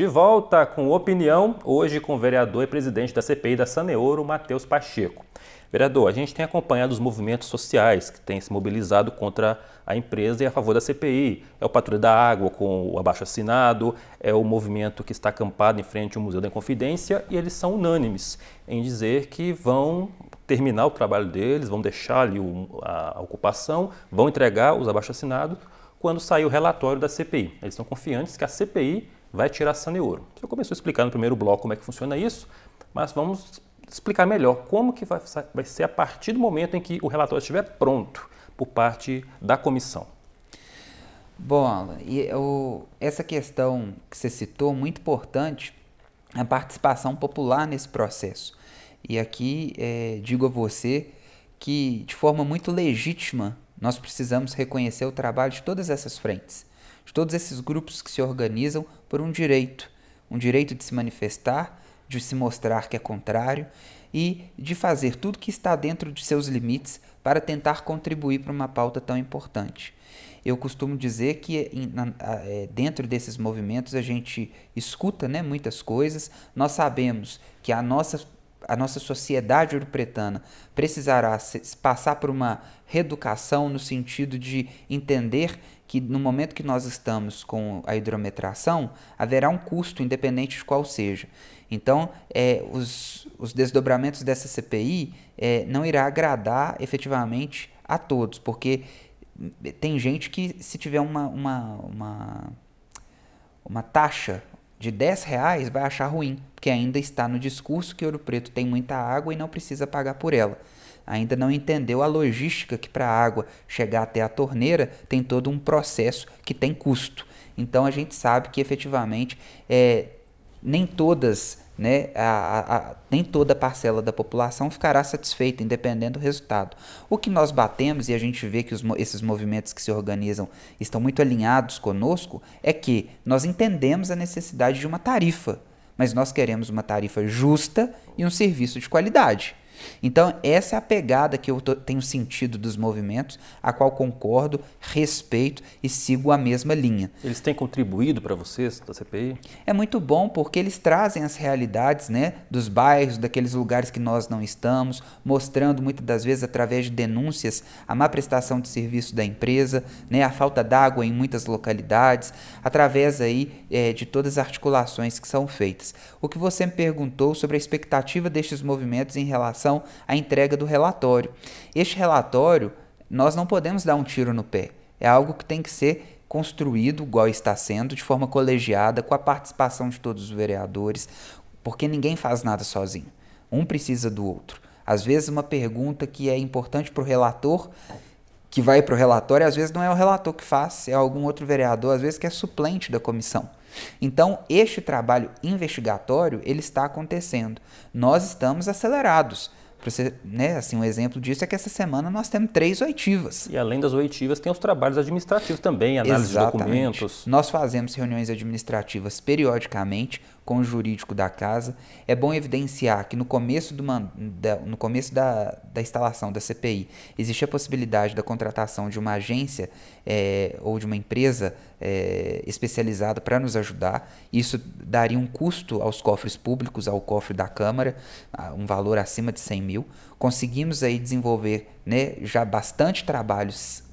De volta com opinião, hoje com o vereador e presidente da CPI da Saneouro, Matheus Pacheco. Vereador, a gente tem acompanhado os movimentos sociais que têm se mobilizado contra a empresa e a favor da CPI. É o Patrulha da Água com o abaixo assinado, é o movimento que está acampado em frente ao Museu da Inconfidência e eles são unânimes em dizer que vão terminar o trabalho deles, vão deixar ali a ocupação, vão entregar os abaixo assinados quando sair o relatório da CPI. Eles estão confiantes que a CPI vai tirar saneouro. e ouro. Você começou a explicar no primeiro bloco como é que funciona isso, mas vamos explicar melhor como que vai, ser a partir do momento em que o relatório estiver pronto por parte da comissão. Bom, Alan, eu, essa questão que você citou, muito importante, a participação popular nesse processo. E aqui é, digo a você que, de forma muito legítima, nós precisamos reconhecer o trabalho de todas essas frentes de todos esses grupos que se organizam por um direito, um direito de se manifestar, de se mostrar que é contrário e de fazer tudo que está dentro de seus limites para tentar contribuir para uma pauta tão importante. Eu costumo dizer que é, dentro desses movimentos a gente escuta né, muitas coisas, nós sabemos que a nossa a nossa sociedade ouro-pretana precisará passar por uma reeducação no sentido de entender que no momento que nós estamos com a hidrometração, haverá um custo, independente de qual seja. Então, é, os, os desdobramentos dessa CPI é, não irá agradar efetivamente a todos, porque tem gente que se tiver uma, uma, uma, uma taxa de 10 reais vai achar ruim, porque ainda está no discurso que Ouro Preto tem muita água e não precisa pagar por ela. Ainda não entendeu a logística que para a água chegar até a torneira tem todo um processo que tem custo. Então a gente sabe que efetivamente é, nem todas né, a, a, a, nem toda a parcela da população ficará satisfeita, independente do resultado. O que nós batemos, e a gente vê que os, esses movimentos que se organizam estão muito alinhados conosco, é que nós entendemos a necessidade de uma tarifa, mas nós queremos uma tarifa justa e um serviço de qualidade. Então, essa é a pegada que eu tô, tenho sentido dos movimentos, a qual concordo, respeito e sigo a mesma linha. Eles têm contribuído para vocês da CPI? É muito bom porque eles trazem as realidades né, dos bairros, daqueles lugares que nós não estamos, mostrando muitas das vezes através de denúncias a má prestação de serviço da empresa, né, a falta d'água em muitas localidades, através aí é, de todas as articulações que são feitas. O que você me perguntou sobre a expectativa destes movimentos em relação relação à entrega do relatório. Este relatório, nós não podemos dar um tiro no pé. É algo que tem que ser construído, igual está sendo, de forma colegiada, com a participação de todos os vereadores, porque ninguém faz nada sozinho. Um precisa do outro. Às vezes, uma pergunta que é importante para o relator, que vai para o relatório, às vezes não é o relator que faz, é algum outro vereador, às vezes que é suplente da comissão. Então, este trabalho investigatório, ele está acontecendo. Nós estamos acelerados para ser, né, assim, um exemplo disso é que essa semana nós temos três oitivas. E além das oitivas, tem os trabalhos administrativos também, análise Exatamente. de documentos. Nós fazemos reuniões administrativas periodicamente, com o jurídico da casa, é bom evidenciar que no começo, do, da, no começo da, da instalação da CPI existe a possibilidade da contratação de uma agência é, ou de uma empresa é, especializada para nos ajudar. Isso daria um custo aos cofres públicos, ao cofre da Câmara, um valor acima de 100 mil. Conseguimos aí desenvolver né, já bastante trabalhos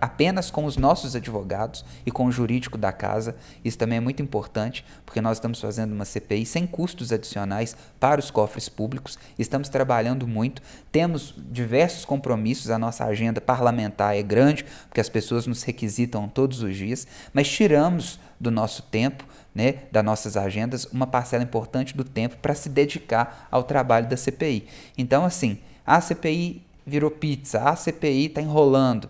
apenas com os nossos advogados e com o jurídico da casa. Isso também é muito importante, porque nós estamos fazendo uma CPI sem custos adicionais para os cofres públicos. Estamos trabalhando muito, temos diversos compromissos, a nossa agenda parlamentar é grande, porque as pessoas nos requisitam todos os dias, mas tiramos do nosso tempo, né, das nossas agendas, uma parcela importante do tempo para se dedicar ao trabalho da CPI. Então, assim, a CPI virou pizza, a CPI está enrolando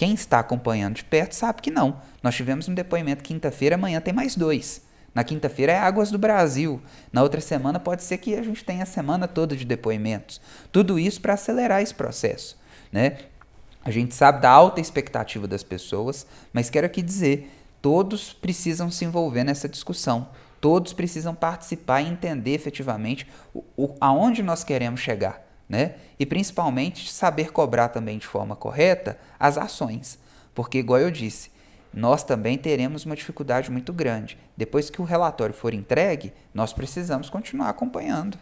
quem está acompanhando de perto sabe que não. Nós tivemos um depoimento quinta-feira, amanhã tem mais dois. Na quinta-feira é Águas do Brasil. Na outra semana pode ser que a gente tenha a semana toda de depoimentos. Tudo isso para acelerar esse processo, né? A gente sabe da alta expectativa das pessoas, mas quero aqui dizer, todos precisam se envolver nessa discussão. Todos precisam participar e entender efetivamente o, o, aonde nós queremos chegar né? E principalmente saber cobrar também de forma correta as ações, porque igual eu disse, nós também teremos uma dificuldade muito grande. Depois que o relatório for entregue, nós precisamos continuar acompanhando,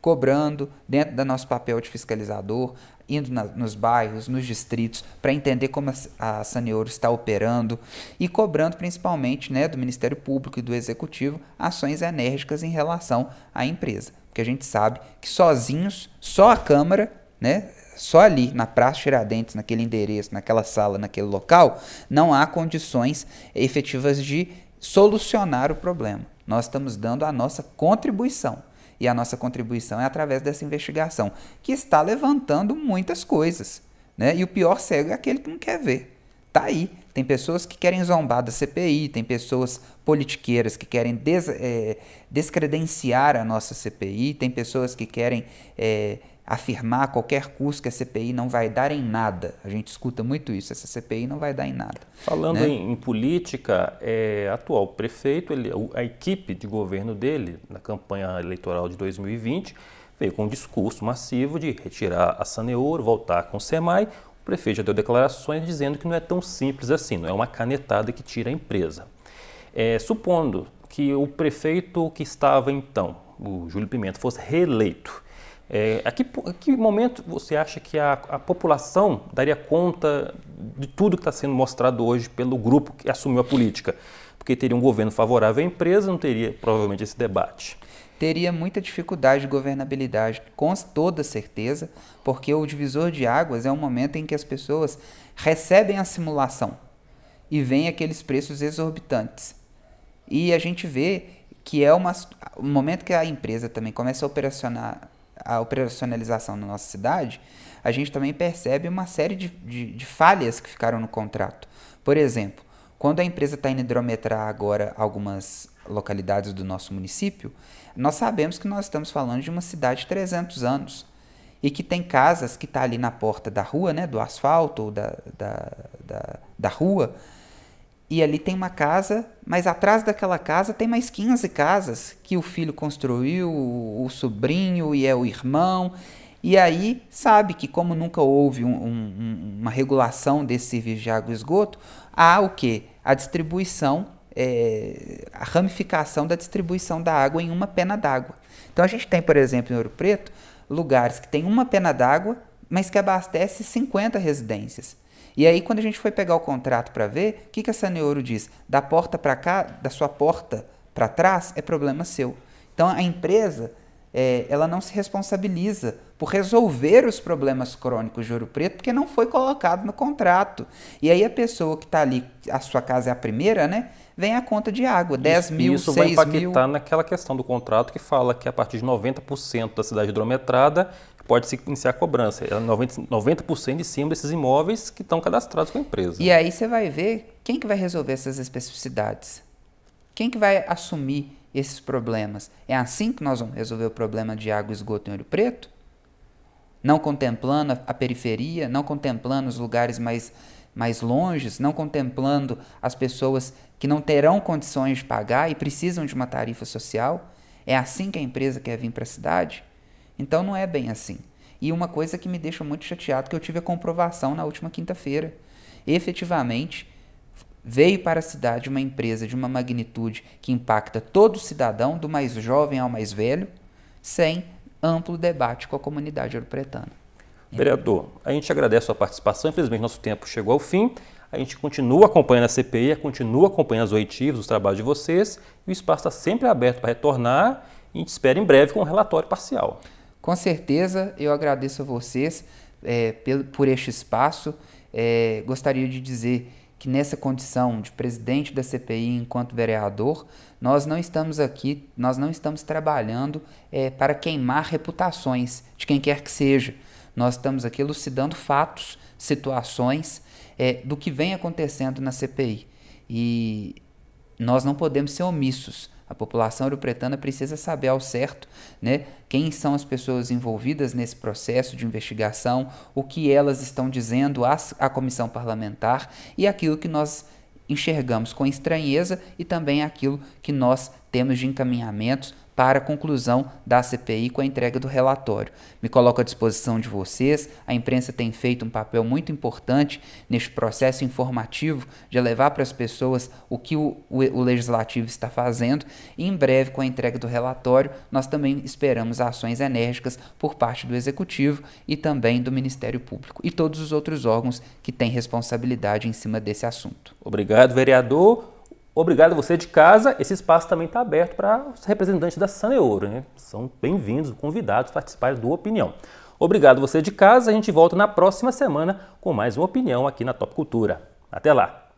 cobrando dentro do nosso papel de fiscalizador, indo na, nos bairros, nos distritos, para entender como a, a Saneouro está operando e cobrando principalmente né, do Ministério Público e do Executivo ações enérgicas em relação à empresa. Porque a gente sabe que sozinhos, só a Câmara, né, só ali na Praça Tiradentes, naquele endereço, naquela sala, naquele local, não há condições efetivas de solucionar o problema. Nós estamos dando a nossa contribuição. E a nossa contribuição é através dessa investigação, que está levantando muitas coisas. Né? E o pior cego é aquele que não quer ver. Tá aí. Tem pessoas que querem zombar da CPI, tem pessoas politiqueiras que querem des, é, descredenciar a nossa CPI, tem pessoas que querem é, afirmar a qualquer custo que a CPI não vai dar em nada. A gente escuta muito isso, essa CPI não vai dar em nada. Falando né? em, em, política, é, atual prefeito, ele, a equipe de governo dele, na campanha eleitoral de 2020, veio com um discurso massivo de retirar a Saneouro, voltar com o SEMAI, o prefeito já deu declarações dizendo que não é tão simples assim, não é uma canetada que tira a empresa. É, supondo que o prefeito que estava então, o Júlio Pimenta, fosse reeleito, é, a, que, a, que, momento você acha que a, a, população daria conta de tudo que está sendo mostrado hoje pelo grupo que assumiu a política? Porque teria um governo favorável à empresa, não teria provavelmente esse debate teria muita dificuldade de governabilidade, com toda certeza, porque o divisor de águas é um momento em que as pessoas recebem a simulação e vem aqueles preços exorbitantes. E a gente vê que é uma, um momento que a empresa também começa a operacionar a operacionalização na nossa cidade, a gente também percebe uma série de, de, de falhas que ficaram no contrato. Por exemplo, quando a empresa está indo hidrometrar agora algumas localidades do nosso município, nós sabemos que nós estamos falando de uma cidade de 300 anos e que tem casas que está ali na porta da rua, né, do asfalto ou da, da, da, da rua, e ali tem uma casa, mas atrás daquela casa tem mais 15 casas que o filho construiu, o, o sobrinho e é o irmão. E aí sabe que como nunca houve um, um, uma regulação desse serviço de água e esgoto, há o que? a distribuição, é, a ramificação da distribuição da água em uma pena d'água. Então a gente tem, por exemplo, em Ouro Preto, lugares que tem uma pena d'água, mas que abastece 50 residências. E aí, quando a gente foi pegar o contrato para ver, o que, que a Saneouro diz? Da porta para cá, da sua porta para trás, é problema seu. Então, a empresa é, ela não se responsabiliza por resolver os problemas crônicos de Ouro Preto, porque não foi colocado no contrato. E aí a pessoa que está ali, a sua casa é a primeira, né? Vem a conta de água, 10 isso, mil, Isso vai impactar mil. naquela questão do contrato que fala que a partir de 90% da cidade hidrometrada pode se iniciar a cobrança. É 90%, de cima desses imóveis que estão cadastrados com a empresa. E aí você vai ver quem que vai resolver essas especificidades. Quem que vai assumir esses problemas? É assim que nós vamos resolver o problema de água esgoto e olho Preto? Não contemplando a periferia, não contemplando os lugares mais, mais longes, não contemplando as pessoas que não terão condições de pagar e precisam de uma tarifa social? É assim que a empresa quer vir para a cidade? Então não é bem assim. E uma coisa que me deixa muito chateado, é que eu tive a comprovação na última quinta-feira. Efetivamente, Veio para a cidade uma empresa de uma magnitude que impacta todo cidadão, do mais jovem ao mais velho, sem amplo debate com a comunidade europretana. Vereador, a gente agradece a sua participação. Infelizmente, nosso tempo chegou ao fim. A gente continua acompanhando a CPI, continua acompanhando as oitivas, os trabalhos de vocês. E o espaço está sempre aberto para retornar. E a gente espera em breve com um relatório parcial. Com certeza, eu agradeço a vocês é, por este espaço. É, gostaria de dizer que nessa condição de presidente da CPI enquanto vereador, nós não estamos aqui, nós não estamos trabalhando é, para queimar reputações de quem quer que seja. Nós estamos aqui elucidando fatos, situações é, do que vem acontecendo na CPI. E nós não podemos ser omissos a população uropretana precisa saber ao certo né, quem são as pessoas envolvidas nesse processo de investigação, o que elas estão dizendo à, à comissão parlamentar e aquilo que nós enxergamos com estranheza e também aquilo que nós temos de encaminhamentos para a conclusão da CPI com a entrega do relatório. Me coloco à disposição de vocês. A imprensa tem feito um papel muito importante neste processo informativo de levar para as pessoas o que o, o, o legislativo está fazendo. E em breve, com a entrega do relatório, nós também esperamos ações enérgicas por parte do Executivo e também do Ministério Público e todos os outros órgãos que têm responsabilidade em cima desse assunto. Obrigado, vereador. Obrigado a você de casa. Esse espaço também está aberto para os representantes da Saneouro. Né? São bem-vindos, convidados, participantes do Opinião. Obrigado você de casa. A gente volta na próxima semana com mais uma opinião aqui na Top Cultura. Até lá!